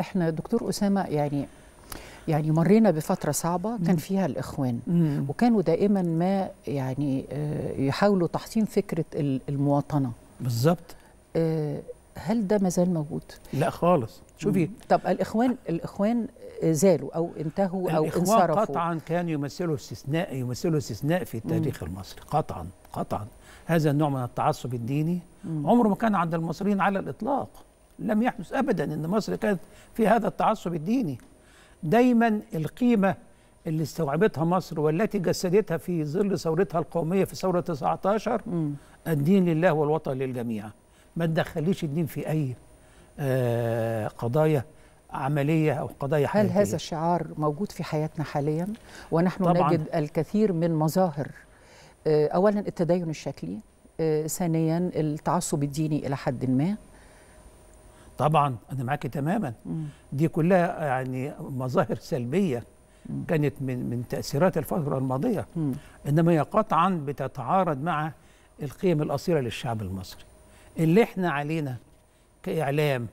احنا دكتور اسامه يعني يعني مرينا بفتره صعبه كان فيها الاخوان مم. وكانوا دائما ما يعني آه، يحاولوا تحسين فكره المواطنه بالظبط آه، هل ده مازال موجود لا خالص شوفي طب الاخوان الاخوان زالوا او انتهوا او الإخوان انصرفوا قطعا كانوا يمثلوا استثناء يمثلوا استثناء في التاريخ مم. المصري قطعا قطعا هذا النوع من التعصب الديني مم. عمره ما كان عند المصريين على الاطلاق لم يحدث ابدا ان مصر كانت في هذا التعصب الديني دايما القيمه اللي استوعبتها مصر والتي جسدتها في ظل ثورتها القوميه في ثوره 19 م. الدين لله والوطن للجميع ما تدخليش الدين في اي آه قضايا عملية أو قضايا حياتية هل هذا الشعار موجود في حياتنا حاليا ونحن طبعاً. نجد الكثير من مظاهر آه، أولا التدين الشكلي آه، ثانيا التعصب الديني إلى حد ما طبعا انا معاك تماما دي كلها يعني مظاهر سلبيه كانت من من تاثيرات الفتره الماضيه انما هي قطعا بتتعارض مع القيم الاصيله للشعب المصري اللي احنا علينا كاعلام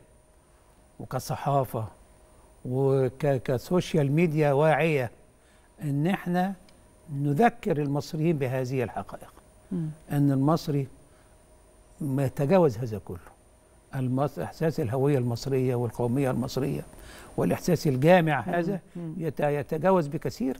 وكصحافه وكسوشيال ميديا واعيه ان احنا نذكر المصريين بهذه الحقائق ان المصري ما يتجاوز هذا كله إحساس الهوية المصرية والقومية المصرية والإحساس الجامع هذا يتجاوز بكثير